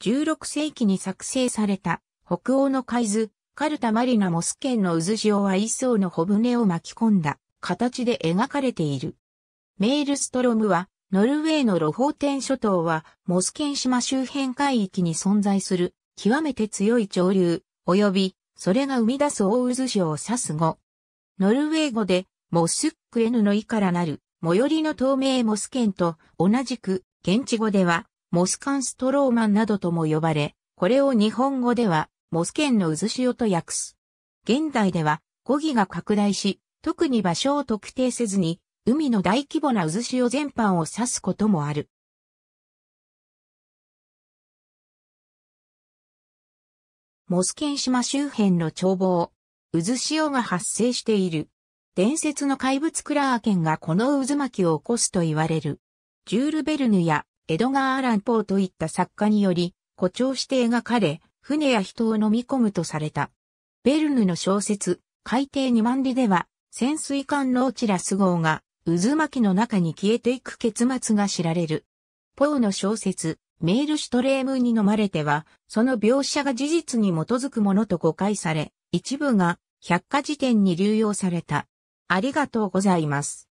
16世紀に作成された北欧の海図、カルタ・マリナ・モス県の渦潮は一層の小舟を巻き込んだ形で描かれている。メールストロムは、ノルウェーのロホーテン諸島は、モスケン島周辺海域に存在する、極めて強い潮流、及び、それが生み出す大渦潮を指す語。ノルウェー語で、モスック N の意からなる、最寄りの透明モスケンと同じく、現地語では、モスカンストローマンなどとも呼ばれ、これを日本語では、モス県の渦潮と訳す。現代では、語義が拡大し、特に場所を特定せずに、海の大規模な渦潮全般を指すこともある。モスケン島周辺の眺望、渦潮が発生している。伝説の怪物クラーケンがこの渦巻きを起こすと言われる。ジュール・ベルヌやエドガー・アラン・ポーといった作家により、誇張して描かれ、船や人を飲み込むとされた。ベルヌの小説、海底2万里では、潜水艦のオチラス号が渦巻きの中に消えていく結末が知られる。ポーの小説、メールシュトレームに飲まれては、その描写が事実に基づくものと誤解され、一部が百科事典に流用された。ありがとうございます。